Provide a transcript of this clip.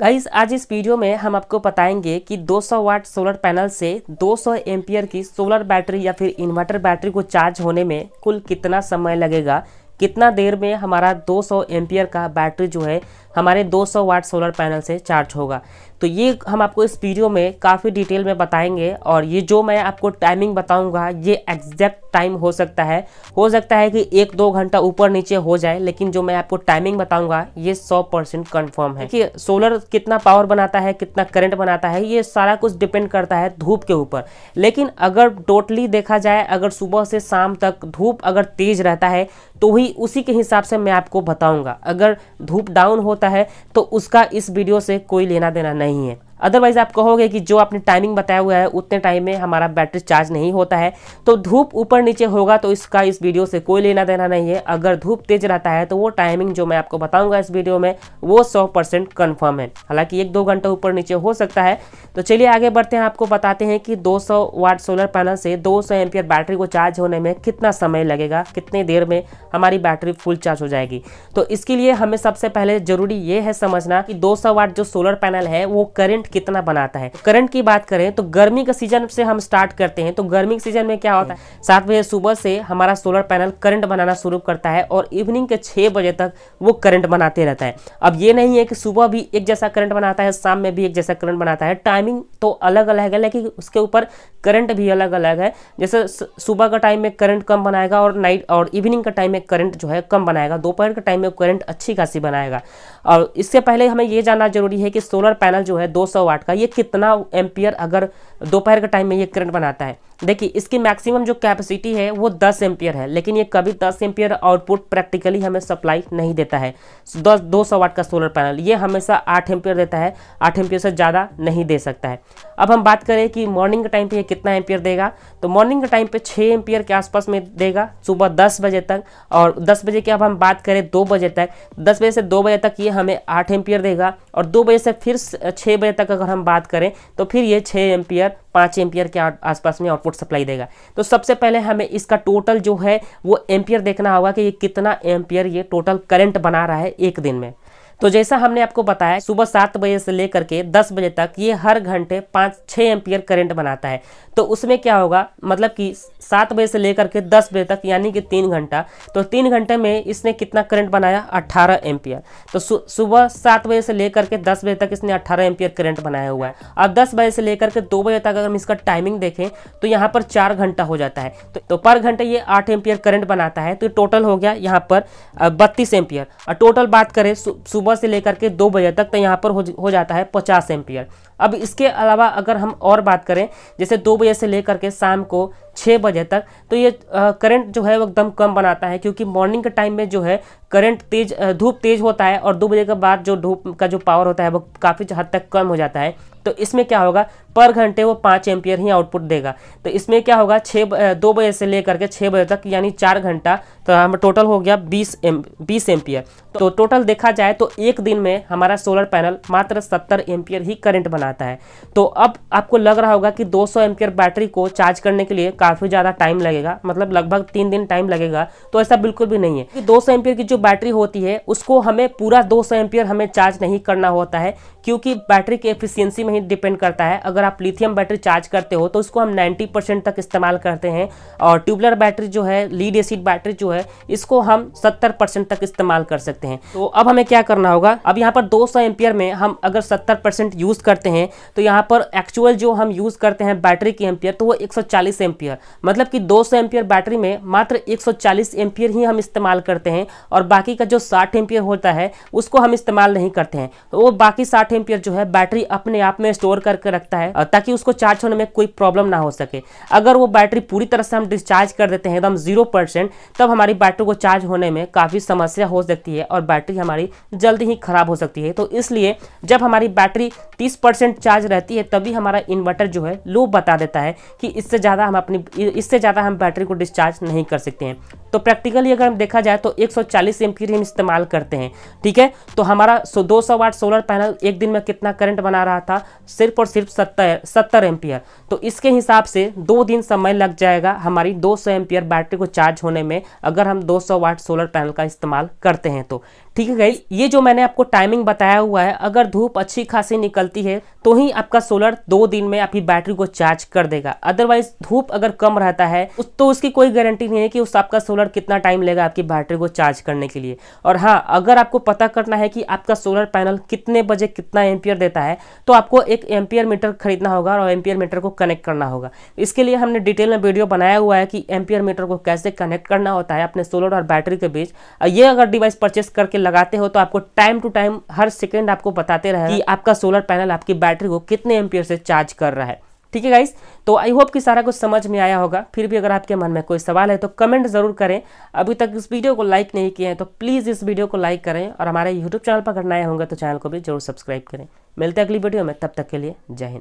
Guys आज इस video में हम आपको बताएंगे कि 200 वाट सोलर पैनल से 200 सौ की सोलर बैटरी या फिर इन्वर्टर बैटरी को चार्ज होने में कुल कितना समय लगेगा कितना देर में हमारा 200 सौ का बैटरी जो है हमारे 200 वाट सोलर पैनल से चार्ज होगा तो ये हम आपको इस वीडियो में काफ़ी डिटेल में बताएंगे और ये जो मैं आपको टाइमिंग बताऊंगा ये एग्जैक्ट टाइम हो सकता है हो सकता है कि एक दो घंटा ऊपर नीचे हो जाए लेकिन जो मैं आपको टाइमिंग बताऊंगा ये 100 परसेंट कन्फर्म है कि सोलर कितना पावर बनाता है कितना करंट बनाता है ये सारा कुछ डिपेंड करता है धूप के ऊपर लेकिन अगर टोटली देखा जाए अगर सुबह से शाम तक धूप अगर तेज़ रहता है तो ही भी उसी के हिसाब से मैं आपको बताऊंगा अगर धूप डाउन होता है तो उसका इस वीडियो से कोई लेना देना नहीं है अदरवाइज आप कहोगे कि जो आपने टाइमिंग बताया हुआ है उतने टाइम में हमारा बैटरी चार्ज नहीं होता है तो धूप ऊपर नीचे होगा तो इसका इस वीडियो से कोई लेना देना नहीं है अगर धूप तेज रहता है तो वो टाइमिंग जो मैं आपको बताऊंगा इस वीडियो में वो सौ परसेंट कन्फर्म है हालांकि एक दो घंटा ऊपर नीचे हो सकता है तो चलिए आगे बढ़ते हैं आपको बताते हैं कि दो वाट सोलर पैनल से दो सौ बैटरी को चार्ज होने में कितना समय लगेगा कितने देर में हमारी बैटरी फुल चार्ज हो जाएगी तो इसके लिए हमें सबसे पहले ज़रूरी ये है समझना कि दो वाट जो सोलर पैनल है वो करेंट कितना बनाता है करंट तो की बात करें तो गर्मी का सीजन से हम स्टार्ट करते हैं तो गर्मी के सीजन में क्या होता है हम्म। सात बजे सुबह से हमारा सोलर पैनल करंट बनाना शुरू करता है और इवनिंग के छह बजे तक वो करंट बनाते रहता है अब ये नहीं है कि सुबह भी एक जैसा करंट बनाता है शाम में भी एक जैसा करंट बनाता है टाइमिंग तो अलग अलग है लेकिन उसके ऊपर करंट भी अलग अलग है जैसे सुबह का टाइम में करंट कम बनाएगा और नाइट और इवनिंग का टाइम में करंट जो है कम बनाएगा दोपहर के टाइम में करंट अच्छी खासी बनाएगा और इससे पहले हमें यह जानना जरूरी है कि सोलर पैनल जो है दो सौ वाट का ये कितना एम्पियर अगर दोपहर के टाइम में ये करंट बनाता है देखिए इसकी मैक्सिमम जो कैपेसिटी है वो 10 एम्पियर है लेकिन ये कभी 10 एम्पियर आउटपुट प्रैक्टिकली हमें सप्लाई नहीं देता है दस दो सौ वाट का सोलर पैनल ये हमेशा आठ एम्पियर देता है आठ एम्पियर से ज़्यादा नहीं दे सकता है अब हम बात करें कि मॉर्निंग के टाइम पे ये कितना एम्पियर देगा तो मॉर्निंग के टाइम पे छः एम्पियर के आसपास में देगा सुबह दस बजे तक और दस बजे की अब हम बात करें दो बजे तक दस बजे से दो बजे तक ये हमें आठ एम्पियर देगा और दो बजे से फिर छः बजे तक अगर हम बात करें तो फिर ये छः एम्पियर पाँच एम्पियर के आसपास में आउटपुट आउटपुट सप्लाई देगा तो सबसे पहले हमें इसका टोटल जो है वो एम्पियर देखना होगा कि ये कितना एम्पियर ये टोटल करंट बना रहा है एक दिन में तो जैसा हमने आपको बताया सुबह सात बजे से लेकर के दस बजे तक ये हर घंटे पाँच छः एम्पियर करंट बनाता है तो उसमें क्या होगा मतलब कि सात बजे से लेकर के दस बजे तक यानी कि तीन घंटा तो तीन घंटे में इसने कितना करंट बनाया अट्ठारह एम्पियर तो सुबह सात बजे से लेकर के दस बजे तक इसने अट्ठारह एम्पियर करंट बनाया हुआ है अब दस बजे से लेकर के दो बजे तक अगर हम इसका टाइमिंग देखें तो यहाँ पर चार घंटा हो जाता है तो, तो पर घंटे ये आठ एम्पियर करंट बनाता है तो टोटल हो गया यहाँ पर बत्तीस एम्पियर और टोटल बात करें सुबह सुबह से लेकर के दो बजे तक तो यहाँ पर हो, जाता है पचास एम्पियर अब इसके अलावा अगर हम और बात करें जैसे दो बजे से लेकर के शाम को छः बजे तक तो ये करंट जो है वो एकदम कम बनाता है क्योंकि मॉर्निंग के टाइम में जो है करंट तेज धूप तेज होता है और दो बजे के बाद जो धूप का जो पावर होता है वो काफ़ी हद तक कम हो जाता है तो इसमें क्या होगा पर घंटे वो पाँच एम्पियर ही आउटपुट देगा तो इसमें क्या होगा छः दो बजे से लेकर के छः बजे तक यानी चार घंटा तो हम टोटल हो गया बीस एम बीस एम्पियर तो टोटल देखा जाए तो एक दिन में हमारा सोलर पैनल मात्र सत्तर एम्पियर ही करंट बना आता है तो अब आपको लग रहा होगा कि 200 सौ बैटरी को चार्ज करने के लिए काफ़ी ज़्यादा टाइम लगेगा मतलब लगभग तीन दिन टाइम लगेगा तो ऐसा बिल्कुल भी नहीं है दो सौ की जो बैटरी होती है उसको हमें पूरा दो सौ हमें चार्ज नहीं करना होता है क्योंकि बैटरी की एफिशिएंसी में ही डिपेंड करता है अगर आप लिथियम बैटरी चार्ज करते हो तो उसको हम 90 परसेंट तक इस्तेमाल करते हैं और ट्यूबलर बैटरी जो है लीड एसिड बैटरी जो है इसको हम 70 तक इस्तेमाल कर सकते हैं तो अब हमें क्या करना होगा अब यहाँ पर 200 सौ में हम अगर 70 परसेंट यूज़ करते हैं हैं तो यहाँ पर एक्चुअल जो हम यूज़ करते हैं बैटरी की एम्पियर तो वो 140 सौ मतलब कि 200 सौ बैटरी में मात्र 140 सौ ही हम इस्तेमाल करते हैं और बाकी का जो 60 एम्पियर होता है उसको हम इस्तेमाल नहीं करते हैं तो वो बाकी 60 एम्पियर जो है बैटरी अपने आप में स्टोर करके रखता है ताकि उसको चार्ज होने में कोई प्रॉब्लम ना हो सके अगर वो बैटरी पूरी तरह से हम डिस्चार्ज कर देते हैं एकदम जीरो परसेंट तब हमारी बैटरी को चार्ज होने में काफ़ी समस्या हो सकती है और बैटरी हमारी जल्दी ही ख़राब हो सकती है तो इसलिए जब हमारी बैटरी तीस परसेंट चार्ज रहती है तभी हमारा इन्वर्टर जो है लो बता देता है कि इससे ज़्यादा हम अपनी इससे ज़्यादा हम बैटरी को डिस्चार्ज नहीं कर सकते हैं तो प्रैक्टिकली अगर हम देखा जाए तो 140 सौ चालीस एम की हम इस्तेमाल करते हैं ठीक है तो हमारा सो दो सौ वाट सोलर पैनल एक दिन में कितना करंट बना रहा था सिर्फ और सिर्फ सत्तर सत्तर एम्पियर तो इसके हिसाब से दो दिन समय लग जाएगा हमारी दो सौ एम्पियर बैटरी को चार्ज होने में अगर हम दो सौ वाट सोलर पैनल का इस्तेमाल करते हैं तो ठीक है ये जो मैंने आपको टाइमिंग बताया हुआ है अगर धूप अच्छी खासी निकलती है तो ही आपका सोलर दो दिन में आपकी बैटरी को चार्ज कर देगा अदरवाइज धूप अगर कम रहता है तो उसकी कोई गारंटी नहीं है कि उस आपका सोलर कितना टाइम लेगा आपकी बैटरी को चार्ज करने के लिए और हाँ अगर आपको पता करना है कि आपका सोलर पैनल कितने बजे कितना एम्पियर देता है तो आपको एक एम्पियर मीटर खरीदना होगा और एम्पियर मीटर को कनेक्ट करना होगा इसके लिए हमने डिटेल में वीडियो बनाया हुआ है कि एम्पियर मीटर को कैसे कनेक्ट करना होता है अपने सोलर और बैटरी के बीच ये अगर डिवाइस परचेस करके लगाते हो तो आपको टाइम टू टाइम हर सेकेंड आपको बताते रहे कि आपका सोलर पैनल आपकी बैटरी बैटरी को कितने एम्पियर से चार्ज कर रहा है ठीक है गाइस तो आई होप कि सारा कुछ समझ में आया होगा फिर भी अगर आपके मन में कोई सवाल है तो कमेंट ज़रूर करें अभी तक इस वीडियो को लाइक नहीं किए हैं तो प्लीज़ इस वीडियो को लाइक करें और हमारे यूट्यूब चैनल पर अगर नए होंगे तो चैनल को भी जरूर सब्सक्राइब करें मिलते हैं अगली वीडियो में तब तक के लिए जय हिंद